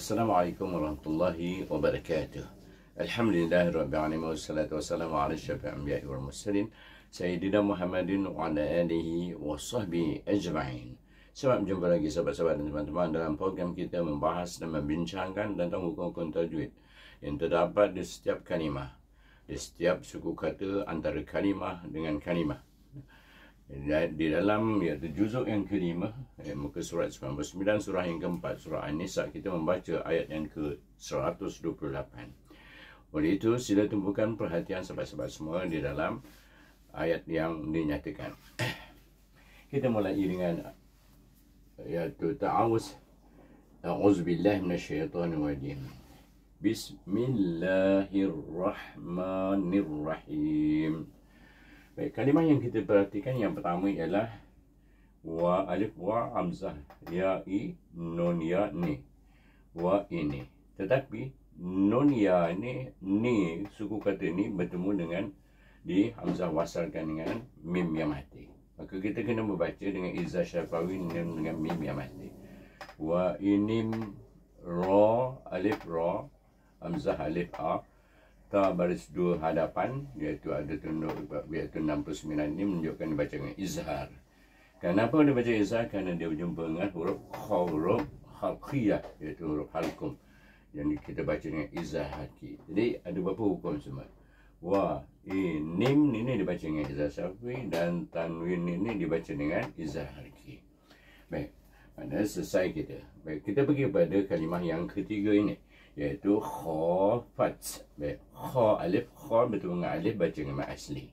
السلام عليكم ورحمة الله وبركاته الحمد لله رب العالمين والصلاة والسلام على شفاء الأنبياء والمرسلين سيدنا محمد وعلى آله وصحبه أجمعين Selamat berjumpa lagi sahabat-sahabat dan teman-teman dalam program kita membahas dan membincangkan tentang hukum-hukum tajwid yang terdapat di setiap kalimah, di setiap suku kata antara kalimah dengan kalimah di dalam iaitu juzuk yang kelima ayat eh, muka surat 99 surah yang keempat surah An-Nisa kita membaca ayat yang ke-128 oleh itu sila tumpukan perhatian sahabat-sahabat semua di dalam ayat yang dinyatakan kita mulai dengan iaitu ta'awuz a'udzu billahi wa rajim bismillahirrahmanirrahim Baik, kalimah yang kita perhatikan yang pertama ialah wa alif wa amzah ya i nun ya ni wa ini. Tetapi nun ya ni ni suku kata ni bertemu dengan di hamzah wasalkan dengan mim yang mati. Maka kita kena membaca dengan izah syafawi dengan mim yang mati. Wa inim ra alif ra amzah alif a Ta baris dua hadapan iaitu ada tunduk iaitu 69 ini menunjukkan dia baca dengan izhar. Kenapa dia baca izhar? Kerana dia berjumpa dengan huruf khawruf halqiyah iaitu huruf halkum. Yang kita baca dengan izhar haki. Jadi ada beberapa hukum semua? Wa inim ini dibaca dengan izhar syafi dan tanwin ini dibaca dengan izhar haki. Baik. pada selesai kita. Baik, kita pergi pada kalimah yang ketiga ini. Iaitu khawfadz kha alif kha bertemu dengan alif baca dengan mad asli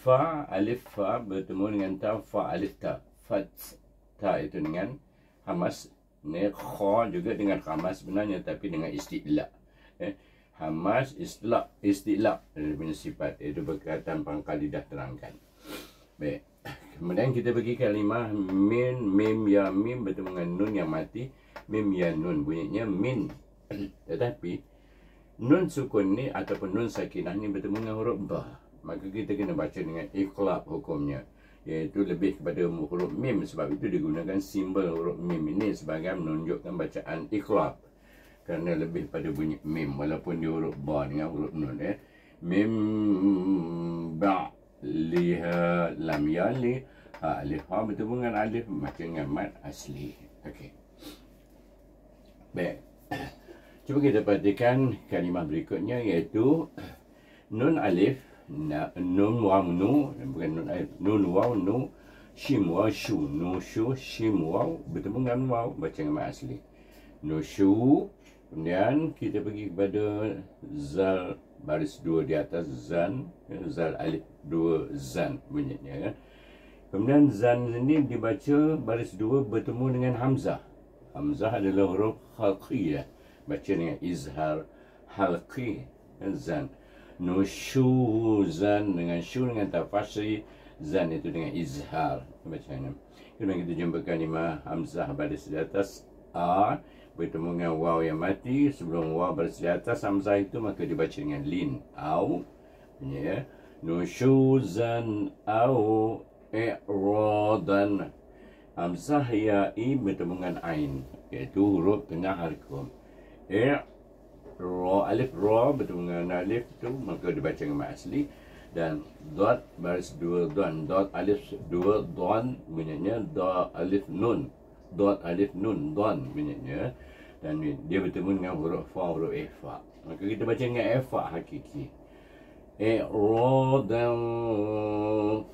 fa alif fa bertemu dengan ta fa alif ta fa ta itu dengan hamas ni kha juga dengan hamas sebenarnya tapi dengan istilah eh hamas istilah istilah dari sifat itu berkaitan pangkal lidah terangkan baik kemudian kita bagi kalimah min mim ya mim bertemu dengan nun yang mati mim ya nun bunyinya min tetapi nun sukun ni ataupun nun sakinah ni bertemu dengan huruf ba. Maka kita kena baca dengan ikhlab hukumnya. Iaitu lebih kepada huruf mim. Sebab itu digunakan simbol huruf mim ini sebagai menunjukkan bacaan ikhlab. Kerana lebih pada bunyi mim. Walaupun di huruf ba dengan huruf nun. Eh. Mim ba liha lam yali. Ha, alif ha bertemu dengan alif macam dengan mat asli. Okey. Cuba kita perhatikan kalimah berikutnya iaitu Nun alif na, Nun waw nu Bukan nun alif Nun waw nu Shim waw shu Nu shu Shim waw Bertemu dengan waw Baca dengan mak asli Nu shu Kemudian kita pergi kepada Zal Baris dua di atas Zan ya, Zal alif dua Zan bunyinya Kemudian Zan ini dibaca Baris dua bertemu dengan Hamzah Hamzah adalah huruf Khalqiyah بچنی اظهار حلقی زن نشو زن dengan شو dengan تفسی زن itu dengan اظهار بچنی Kemudian kita jumpa kalimah Hamzah baris di atas A Bertemu dengan waw yang mati Sebelum waw baris di atas Hamzah itu Maka dibaca dengan lin Au Ya Nusyuzan Au I'radan Hamzah ya'i bertemu dengan ain Iaitu huruf tengah harikum Ya. Roh, alif roh bertemu dengan alif tu maka dibaca dengan asli dan dot baris dua don dot alif dua don minyaknya dot alif nun dot alif nun don minyaknya dan dia bertemu dengan huruf fa huruf efa maka kita baca dengan efa hakiki e ro dan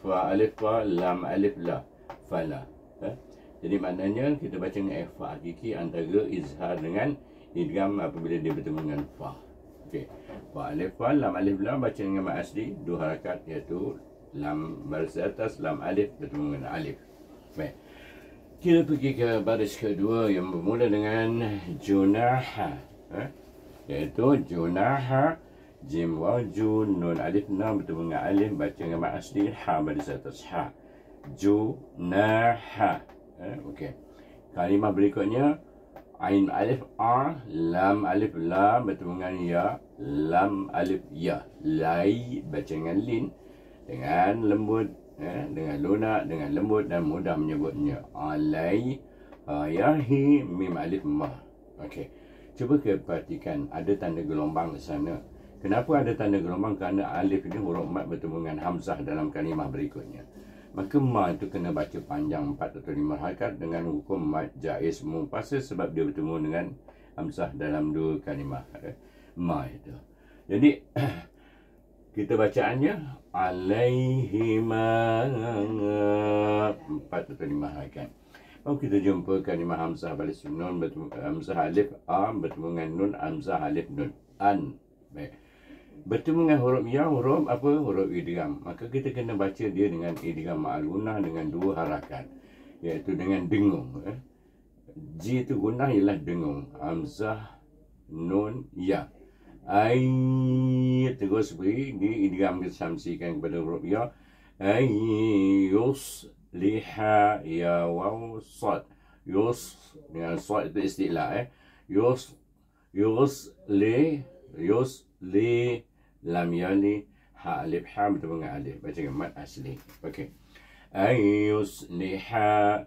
fa alif fa lam alif la fa la eh? jadi maknanya kita baca dengan efa hakiki antara izhar dengan ini dengan apabila dia bertemu dengan fa. Okey. Fa alif fa lam alif lam baca dengan mad asli dua harakat iaitu lam baris atas lam alif bertemu dengan alif. Baik. Kita pergi ke baris kedua yang bermula dengan junaha. Eh? Iaitu junaha jim wa jun nun alif nam bertemu dengan alif baca dengan mad asli ha baris atas ha. Junaha. Eh? Okey. Kalimah berikutnya Ain alif a, lam alif la bertemu dengan ya, lam alif ya, lai baca dengan lin, dengan lembut, eh, dengan lunak, dengan lembut dan mudah menyebutnya. Alai, ayahi, mim alif ma. Okey. Cuba ke perhatikan ada tanda gelombang di sana. Kenapa ada tanda gelombang? Kerana alif ini huruf mat bertemu dengan hamzah dalam kalimah berikutnya maka ma itu kena baca panjang 4 atau 5 harakat dengan hukum mad jaiz mumpasa sebab dia bertemu dengan hamzah dalam dua kalimah eh, ma itu jadi kita bacaannya alaihi ma 4 atau lima harakat Oh, kita jumpa kalimah Hamzah balik nun bertemu Hamzah alif A bertemu dengan nun Hamzah alif nun An. Baik bertemu dengan huruf ya huruf apa huruf idgham maka kita kena baca dia dengan idgham ma'lunah dengan dua harakat iaitu dengan dengung eh. Ya. G itu guna ialah dengung Hamzah Nun Ya Ayy Terus beri Ini idgham kita samsikan kepada huruf Ya Ayy Yus Liha Ya Waw Sot Yus Dengan sot itu istilah eh Yus Yus Li Yus Li lam yali ha alif ha bertemu dengan alif baca dengan mad asli okey ayus liha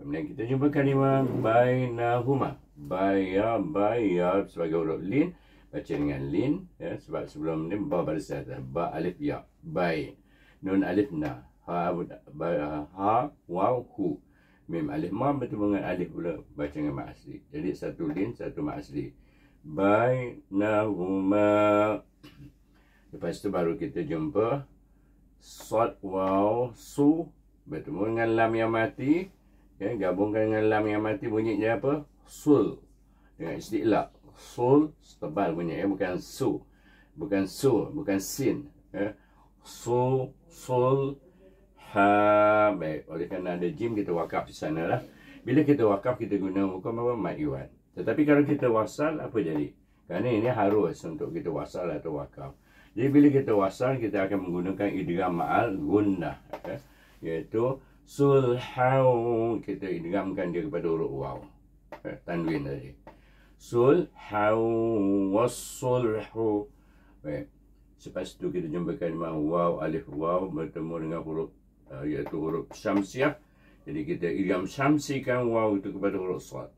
kemudian kita jumpa kalimah bainahuma baya baya sebagai huruf lin baca dengan lin ya sebab sebelum ni ba baris atas ba alif ya bai nun alif na ha ba ha wa hu mim alif ma bertemu dengan alif pula baca dengan mad asli jadi satu lin satu mad asli bainahuma Lepas tu baru kita jumpa Sot Wow Su bertemu dengan lam yang mati ya, Gabungkan dengan lam yang mati bunyinya apa? Sul Dengan istilah Sul tebal bunyi ya. bukan Su Bukan Su, bukan Sin ya. Su, Sul Ha, baik Oleh kerana ada jim kita wakaf di sana lah Bila kita wakaf kita guna hukum apa? Mat Yuan Tetapi kalau kita wasal apa jadi? Kerana ini harus untuk kita wasal atau wakaf. Jadi bila kita wasal kita akan menggunakan idgham ma'al gunnah okay? Ya. iaitu sulhau kita idghamkan dia kepada huruf waw okay? Ya, tanwin tadi. Sulhau wasulhu. Baik. Ya. Selepas itu kita jumpakan dengan waw alif waw bertemu dengan huruf iaitu huruf syamsiah. Jadi kita idgham syamsikan waw itu kepada huruf sad.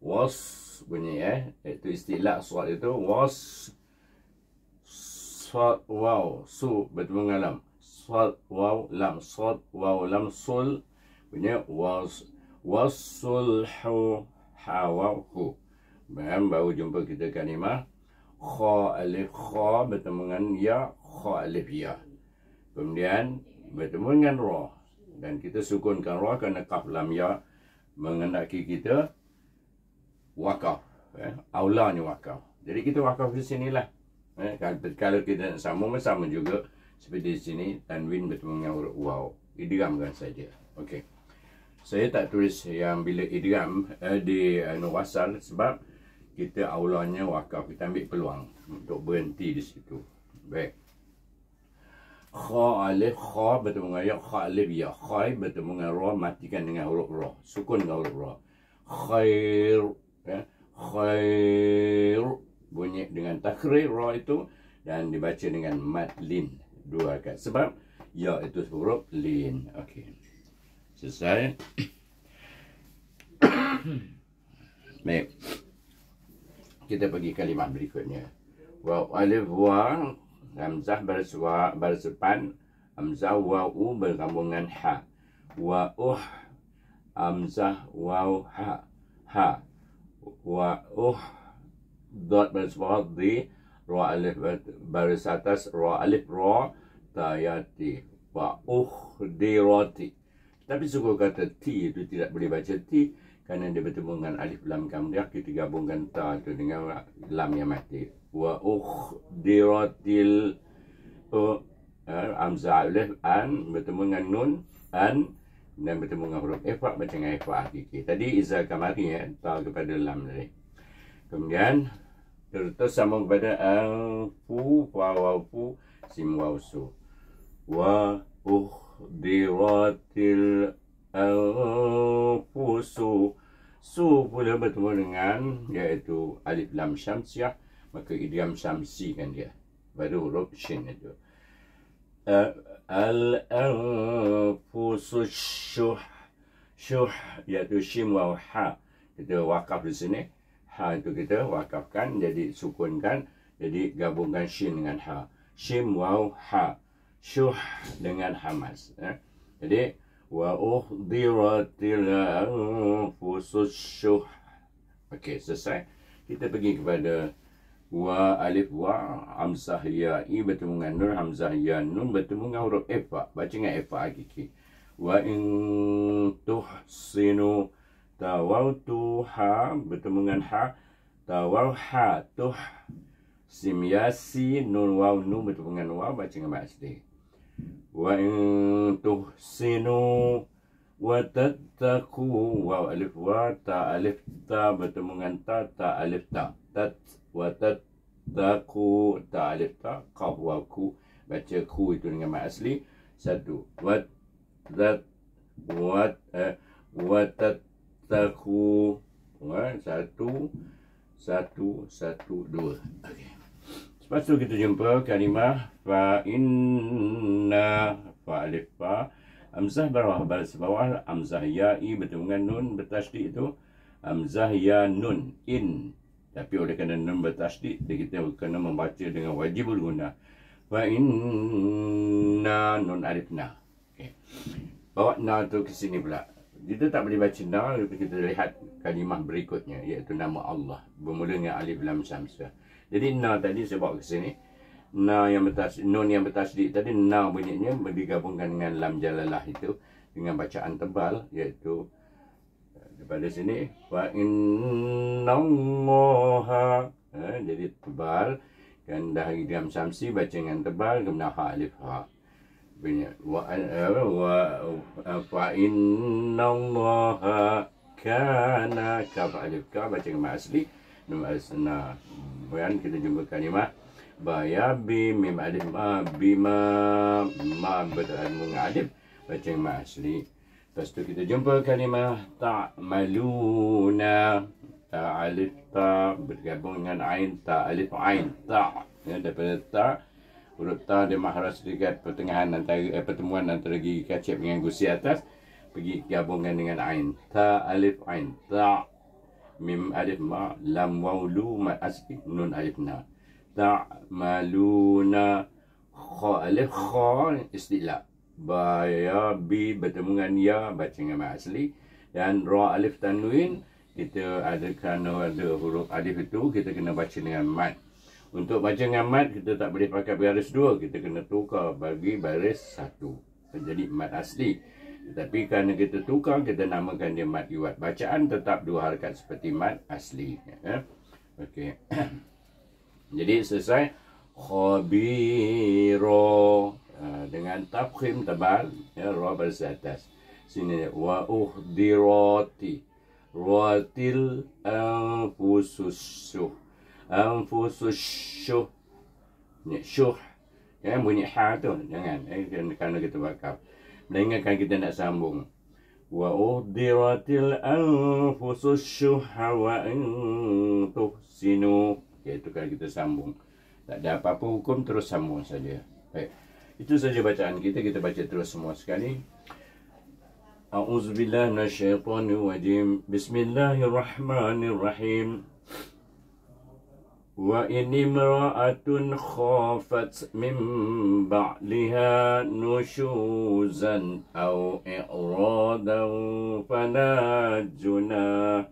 Was bunyi eh iaitu istilah sad itu was sad waw su betul mengalam sad waw lam sad waw lam sul punya was was wasulhu hawahu Baik, baru jumpa kita kalimah kha alif kha bertemu dengan ya kha alif ya kemudian bertemu dengan ra dan kita sukunkan ra kerana qaf lam ya mengendaki kita wakaf eh? Ya. aula ni wakaf jadi kita wakaf di sinilah Eh, kan? kalau kita nak sambung, sama juga seperti di sini. Tanwin bertemu dengan huruf waw. Idramkan saja. Okey. Saya tak tulis yang bila idram eh, di eh, Nuwasal sebab kita awalannya wakaf. Kita ambil peluang untuk berhenti di situ. Baik. Kha alif kha bertemu dengan ya. Kha alif ya. Kha bertemu dengan roh. Matikan dengan huruf roh. Sukun dengan huruf roh. Khair. Eh, khair. Khair bunyi dengan takhrir ra itu dan dibaca dengan mad lin dua akad sebab ya itu huruf lin okey selesai baik kita pergi kalimat berikutnya wa alif wa hamzah bersuwa bersepan hamzah wa u bergabungan ha wa uh hamzah wa ha ha wa uh dot bersebahagian di roh alif baris atas roh alif roh tayati ba'uh di roti tapi suku kata T itu tidak boleh baca T kerana dia bertemu dengan alif lam kamriah kita gabungkan ta itu dengan lam yang mati wa uh di rotil uh, eh, amza alif an bertemu dengan nun an dan bertemu dengan huruf efak macam efak tadi izah kamari ya ta kepada lam ni. Kemudian terus sama kepada al fu wa wa fu sim wa su wa uh diwatil al fu su su boleh bertemu dengan iaitu alif lam syamsiah maka idiom syamsi kan dia baru huruf shin itu uh, eh, al al fu su shuh shuh iaitu shim wa ha itu wakaf di sini ha itu kita wakafkan jadi sukunkan jadi gabungkan shin dengan ha shim waw ha syuh dengan hamas eh. jadi wa uhdiratil fusus syuh okey selesai kita pergi kepada wa alif wa hamzah ya i bertemu dengan nur hamzah ya nun bertemu dengan huruf ifa baca dengan ifa hakiki wa in tuhsinu sinu tawautu ha bertemu dengan ha tawauha tuh ha. sim yasi nun waw nu, bertemu dengan waw baca dengan bahasa dia wa in tuh sinu wa tattaku waw alif wa ta alif ta bertemu dengan ta ta alif ta tat wa tattaku ta alif ta qaf waw ku baca ku itu dengan mak asli satu wat zat wat eh, wat Mataku Alright, satu Satu, satu, dua Okay Lepas tu kita jumpa kalimah Fa inna Fa alif fa Amzah bawah baris bawah Amzah ya i bertemu dengan nun bertasdik tu Amzah ya nun in Tapi oleh kerana nun bertasdik Kita kena membaca dengan wajib guna Fa inna nun alif na okay. Bawa na tu ke sini pula kita tak boleh baca dal tapi kita lihat kalimah berikutnya iaitu nama Allah bermula dengan alif lam syamsa jadi na tadi saya bawa ke sini na yang bertas nun yang di tadi na bunyinya digabungkan dengan lam jalalah itu dengan bacaan tebal iaitu eh, daripada sini wa innallaha eh, jadi tebal dan dah hari diam syamsi baca dengan tebal kemudian ha alif ha banyak wa eh, wa eh, fa inna allaha kana kaf alif ka baca yang asli nama asna bayan kita jumpa kalimah baya bim mim alif ma bima ma badal mengadib baca yang asli lepas tu kita jumpa kalimah ta' maluna ta' alif ta' bergabung dengan ain ta' alif ain ta' ya, daripada ta' Berita di Maharaj dekat pertengahan antara eh, pertemuan antara gigi kacip dengan gusi atas pergi gabungkan dengan ain ta alif ain ta mim alif ma lam waw lu ma asli nun alif na ta maluna kha alif kha istila ba ya bi bertemu dengan ya baca dengan ma asli dan ra alif tanwin kita ada kerana ada huruf alif itu kita kena baca dengan mat untuk baca ngamat, kita tak boleh pakai baris dua. Kita kena tukar bagi baris satu. Menjadi mat asli. Tetapi kerana kita tukar, kita namakan dia mat iwat. Bacaan tetap dua harikat seperti mat asli. Ya. Okay, Jadi selesai. Khabiro. Ha, dengan tafkhim tebal. Ya, roh baris atas. Sini. Wa uhdirati. Ruatil anfusus suh anfusushuh syuh ya bunyi ha tu jangan eh kerana kita wakaf melainkan kita nak sambung wa udiratil anfusushuh wa in sinu. okay, itu kan kita sambung tak ada apa-apa hukum terus sambung saja baik itu saja bacaan kita kita baca terus semua sekali أعوذ بالله من الشيطان الرجيم وإن امرأة خافت من بعدها نشوزا أو إعراضا فلا جناح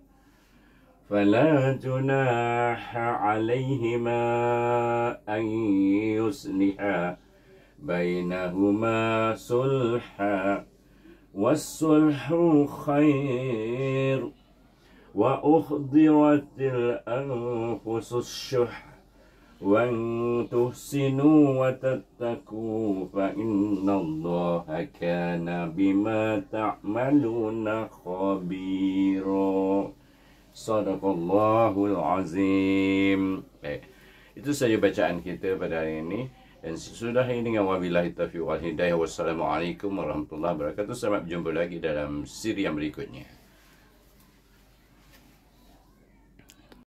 فلا جناح عليهما أن يصلحا بينهما صلحا والصلح خير وأحضرت الأنفس الشح وأن تحسنوا وتتقوا فإن الله كان بما تعملون خبيرا صدق الله العظيم Itu sahaja bacaan kita pada hari ini. Dan sesudah ini dengan wabillahi taufiq wal hidayah. Wassalamualaikum warahmatullahi wabarakatuh. Selamat berjumpa lagi dalam siri yang berikutnya.